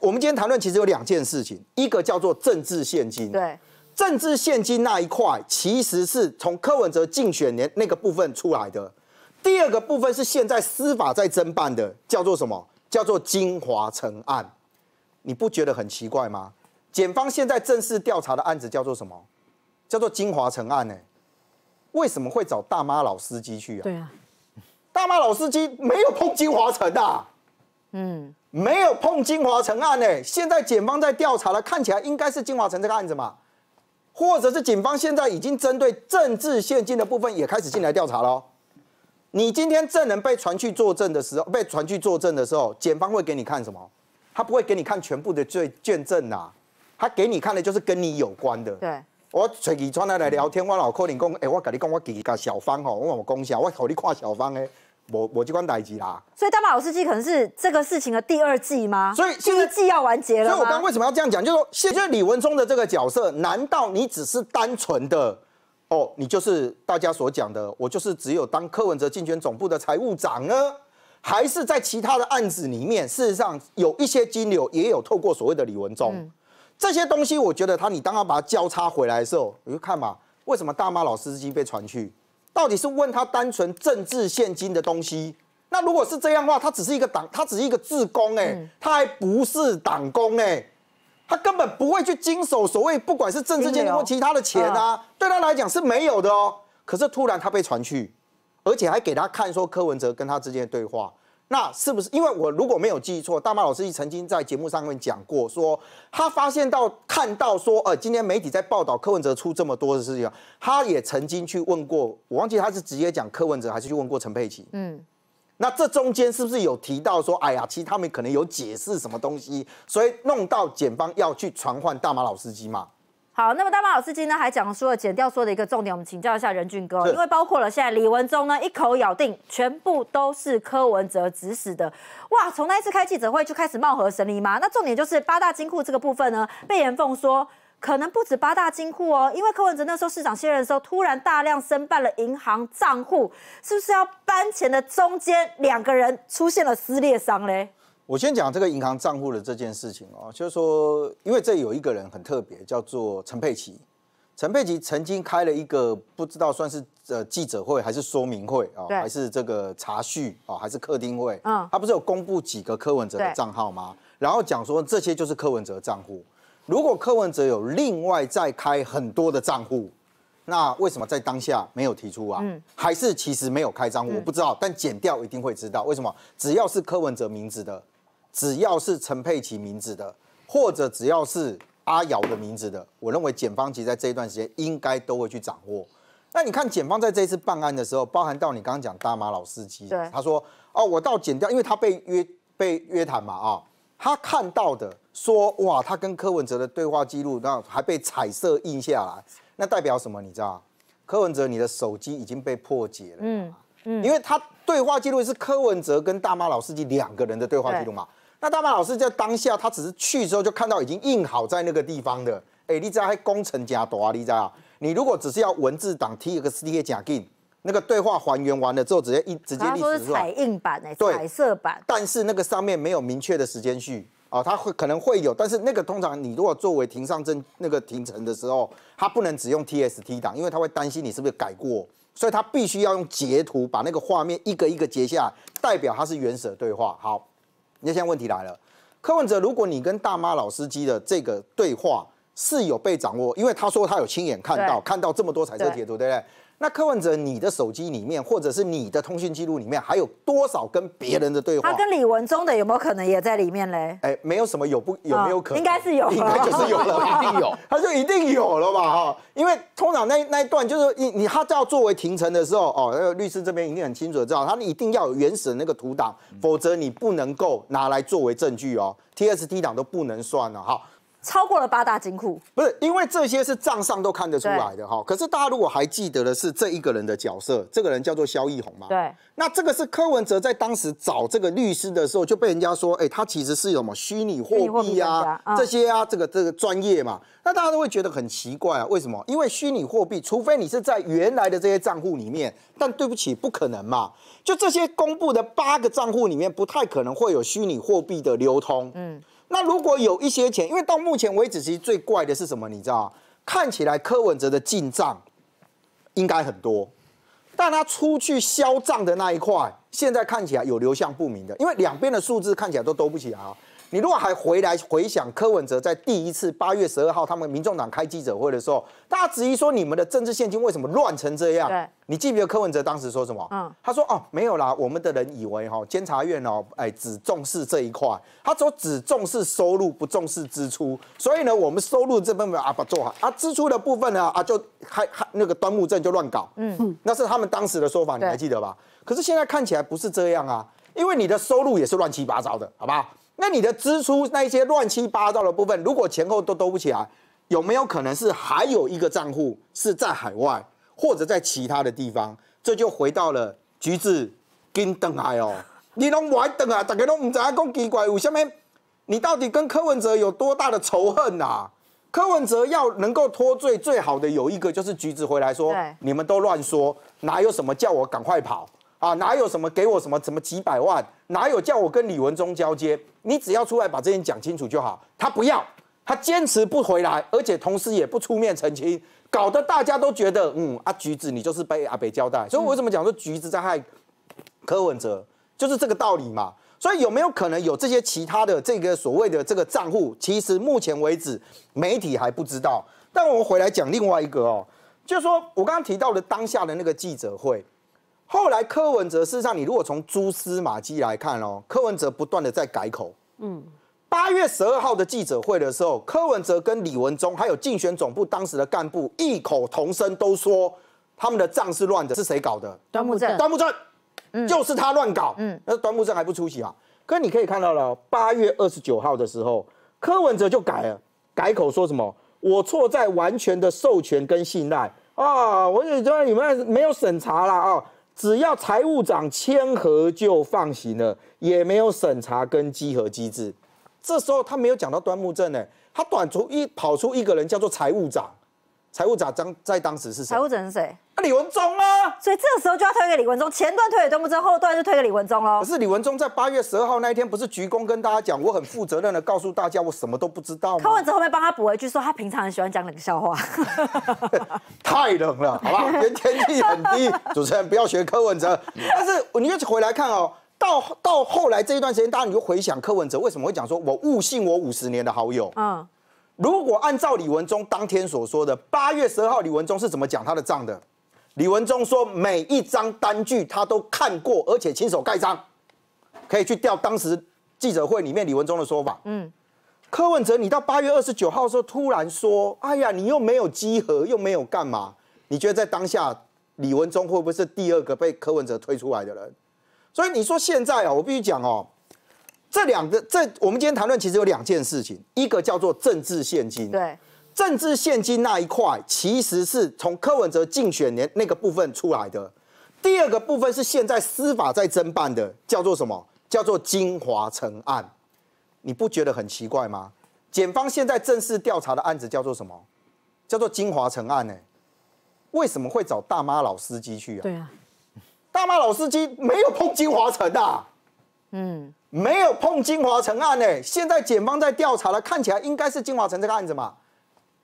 我们今天谈论其实有两件事情，一个叫做政治现金，对，政治现金那一块其实是从柯文哲竞选年那个部分出来的。第二个部分是现在司法在侦办的，叫做什么？叫做金华城案。你不觉得很奇怪吗？检方现在正式调查的案子叫做什么？叫做金华城案呢？为什么会找大妈老司机去啊？对啊，大妈老司机没有碰金华城的。嗯，没有碰金华城案诶，现在检方在调查了，看起来应该是金华城这个案子嘛，或者是警方现在已经针对政治献金的部分也开始进来调查了。你今天证人被传去作证的时候，被传去作证的时候，检方会给你看什么？他不会给你看全部的罪卷证啊，他给你看的就是跟你有关的。对，我手机传来来聊天，我老柯你讲，哎，我跟你讲，我其他小方吼，我我讲一下，我给你看小方诶。某某机关打击啦，所以大马老司机可能是这个事情的第二季吗？所以第一季要完结了。所以我刚刚为什么要这样讲？就是说，现在李文忠的这个角色，难道你只是单纯的哦？你就是大家所讲的，我就是只有当柯文哲竞选总部的财务长呢？还是在其他的案子里面，事实上有一些金流也有透过所谓的李文忠这些东西？我觉得他，你当他把它交叉回来的时候，你就看嘛，为什么大妈老司机被传去？到底是问他单纯政治现金的东西？那如果是这样的话，他只是一个党，他只是一个自工哎，他还不是党工哎，他根本不会去经手所谓不管是政治现金或其他的钱啊，对他来讲是没有的哦。可是突然他被传去，而且还给他看说柯文哲跟他之间的对话。那是不是因为我如果没有记错，大马老师机曾经在节目上面讲过，说他发现到看到说，呃，今天媒体在报道柯文哲出这么多的事情，他也曾经去问过，我忘记他是直接讲柯文哲，还是去问过陈佩琪。嗯，那这中间是不是有提到说，哎呀，其实他们可能有解释什么东西，所以弄到检方要去传唤大马老司机嘛？好，那么大妈老师今天还讲说了减掉说的一个重点，我们请教一下任俊哥，因为包括了现在李文忠呢一口咬定全部都是柯文哲指使的，哇，从那一次开记者会就开始貌合神离嘛。那重点就是八大金库这个部分呢，贝彦凤说可能不止八大金库哦，因为柯文哲那时候市长卸任的时候，突然大量申办了银行账户，是不是要搬钱的中间两个人出现了撕裂伤嘞？我先讲这个银行账户的这件事情哦，就是说，因为这有一个人很特别，叫做陈佩琪。陈佩琪曾经开了一个不知道算是呃记者会还是说明会啊，还是这个茶叙啊，还是客厅会。嗯。他不是有公布几个柯文哲的账号吗？然后讲说这些就是柯文哲账户。如果柯文哲有另外再开很多的账户，那为什么在当下没有提出啊？嗯。还是其实没有开张，我不知道。但减掉一定会知道为什么？只要是柯文哲名字的。只要是陈佩琪名字的，或者只要是阿瑶的名字的，我认为检方其在这一段时间应该都会去掌握。那你看，检方在这一次办案的时候，包含到你刚刚讲大妈老司机，对，他说哦，我到剪掉，因为他被约被约谈嘛啊，他看到的说哇，他跟柯文哲的对话记录，那还被彩色印下来，那代表什么？你知道？柯文哲，你的手机已经被破解了，嗯嗯，因为他对话记录是柯文哲跟大妈老司机两个人的对话记录嘛。那大马老师在当下，他只是去之后就看到已经印好在那个地方的。哎，道还工程加多啊，你知啊！你如果只是要文字档，T 一 T 四页假那个对话还原完了之后，直接一直接立史出他说彩印版哎，彩色版。但是那个上面没有明确的时间序啊，他会可能会有，但是那个通常你如果作为庭上证那个庭程的时候，他不能只用 T S T 档，因为他会担心你是不是改过，所以他必须要用截图把那个画面一个一个截下来，代表他是原始的对话。好。那现在问题来了，柯文哲，如果你跟大妈老司机的这个对话是有被掌握，因为他说他有亲眼看到，看到这么多彩色截图，对不对？那柯文哲，你的手机里面，或者是你的通讯记录里面，还有多少跟别人的对话？他跟李文忠的有没有可能也在里面嘞？哎，没有什么有不有没有可能？应该是有，应该就是有了，一定有，他就一定有了嘛哈。因为通常那那一段就是你你他要作为庭陈的时候哦，那律师这边一定很清楚的知道，他一定要有原始的那个图档，否则你不能够拿来作为证据哦。T S T 档都不能算了哈。超过了八大金库，不是因为这些是账上都看得出来的哈。可是大家如果还记得的是这一个人的角色，这个人叫做萧义宏嘛。对，那这个是柯文哲在当时找这个律师的时候就被人家说，哎，他其实是什么虚拟货币啊这些啊，这个这个专业嘛。那大家都会觉得很奇怪啊，为什么？因为虚拟货币，除非你是在原来的这些账户里面，但对不起，不可能嘛。就这些公布的八个账户里面，不太可能会有虚拟货币的流通。嗯。那如果有一些钱，因为到目前为止，其实最怪的是什么，你知道看起来柯文哲的进账应该很多，但他出去销账的那一块，现在看起来有流向不明的，因为两边的数字看起来都兜不起来啊。你如果还回来回想柯文哲在第一次八月十二号他们民众党开记者会的时候，大家质疑说你们的政治现金为什么乱成这样？你记不记得柯文哲当时说什么？嗯，他说哦没有啦，我们的人以为哈监察院哦哎只重视这一块，他说只重视收入不重视支出，所以呢我们收入这部分啊不做好，啊支出的部分呢啊就还还那个端木镇就乱搞，嗯嗯，那是他们当时的说法你还记得吧？可是现在看起来不是这样啊，因为你的收入也是乱七八糟的，好吧？那你的支出那些乱七八糟的部分，如果前后都兜不起来，有没有可能是还有一个账户是在海外或者在其他的地方？这就回到了橘子跟邓海哦，你拢歪邓啊，大家拢唔知啊，讲奇怪为什么你到底跟柯文哲有多大的仇恨呐？柯文哲要能够脱罪，最好的有一个就是橘子回来说，你们都乱说，哪有什么叫我赶快跑？啊，哪有什么给我什么？什么几百万？哪有叫我跟李文忠交接？你只要出来把这件讲清楚就好。他不要，他坚持不回来，而且同时也不出面澄清，搞得大家都觉得，嗯，阿橘子你就是被阿北交代。所以为什么讲说橘子在害柯文哲，就是这个道理嘛。所以有没有可能有这些其他的这个所谓的这个账户？其实目前为止媒体还不知道。但我们回来讲另外一个哦，就是说我刚刚提到的当下的那个记者会。后来柯文哲事实上，你如果从蛛丝马迹来看哦，柯文哲不断的在改口。嗯，八月十二号的记者会的时候，柯文哲跟李文忠还有竞选总部当时的干部异口同声都说他们的账是乱的，是谁搞的？端木正。端木正，嗯，就是他乱搞。嗯，那端木正还不出席啊。可你可以看到了，八月二十九号的时候，柯文哲就改了，改口说什么我错在完全的授权跟信赖啊，我只端你们没有审查啦啊。只要财务长签合就放行了，也没有审查跟稽核机制。这时候他没有讲到端木正呢，他短出一跑出一个人叫做财务长。财务长张在当时是谁？财务长是谁？啊，李文忠啊！所以这个时候就要推给李文忠。前段推给邓木贞，后段就推给李文忠哦。可是李文忠在八月十二号那一天，不是鞠躬跟大家讲，我很负责任的告诉大家，我什么都不知道吗？柯文哲后面帮他补一句，说他平常很喜欢讲冷笑话，太冷了，好不好？因为天气很低，主持人不要学柯文哲。但是你又回来看哦，到到后来这一段时间，大家你就回想柯文哲为什么会讲说，我悟信我五十年的好友。嗯。如果按照李文忠当天所说的，八月十二号李文忠是怎么讲他的账的？李文忠说每一张单据他都看过，而且亲手盖章。可以去调当时记者会里面李文忠的说法。嗯。柯文哲，你到八月二十九号的时候突然说：“哎呀，你又没有集合，又没有干嘛？”你觉得在当下，李文忠会不会是第二个被柯文哲推出来的人？所以你说现在啊，我必须讲哦。这两个，这我们今天谈论其实有两件事情，一个叫做政治现金，对，政治现金那一块其实是从柯文哲竞选年那个部分出来的。第二个部分是现在司法在侦办的，叫做什么？叫做金华城案。你不觉得很奇怪吗？检方现在正式调查的案子叫做什么？叫做金华城案？哎，为什么会找大妈老司机去啊？对啊，大妈老司机没有碰金华城的，嗯。没有碰金华城案诶，现在检方在调查了，看起来应该是金华城这个案子嘛，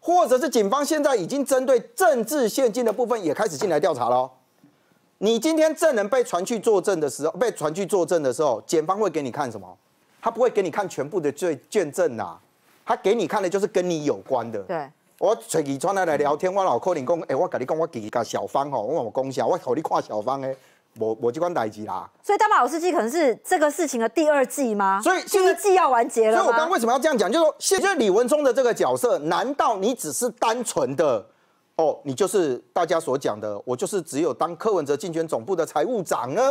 或者是警方现在已经针对政治献金的部分也开始进来调查了。你今天证人被传去作证的时候，被传去作证的时候，检方会给你看什么？他不会给你看全部的罪卷证啊，他给你看的就是跟你有关的。对，我随姨出来来聊天，我老哭你讲，哎，我跟你讲，我给一个小芳哦，我讲恭喜我给你看小芳我我机关打击啦，所以大妈老司机可能是这个事情的第二季吗？所以第一季要完结了。所以我刚刚为什么要这样讲？就是说，现在李文忠的这个角色，难道你只是单纯的哦？你就是大家所讲的，我就是只有当柯文哲竞选总部的财务长呢？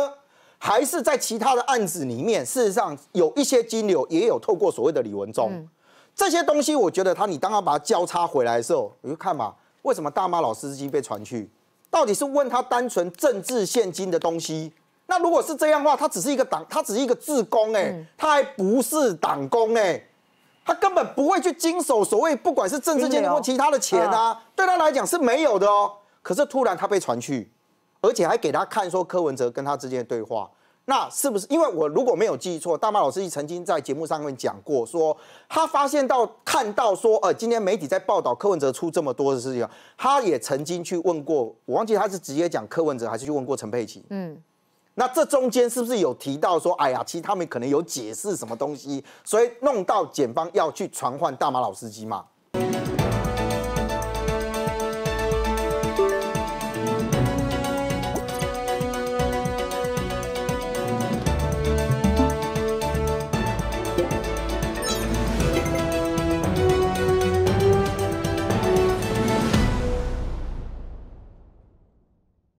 还是在其他的案子里面，事实上有一些金流也有透过所谓的李文忠这些东西？我觉得他你刚刚把它交叉回来的时候，你就看嘛，为什么大妈老司机被传去？到底是问他单纯政治现金的东西？那如果是这样的话，他只是一个党，他只是一个自工，哎，他还不是党工，哎，他根本不会去经手所谓不管是政治现金或其他的钱啊，对他来讲是没有的哦。可是突然他被传去，而且还给他看说柯文哲跟他之间的对话。那是不是因为我如果没有记错，大马老师机曾经在节目上面讲过，说他发现到看到说，呃，今天媒体在报道柯文哲出这么多的事情，他也曾经去问过，我忘记他是直接讲柯文哲，还是去问过陈佩琪。嗯，那这中间是不是有提到说，哎呀，其实他们可能有解释什么东西，所以弄到检方要去传唤大马老司机嘛？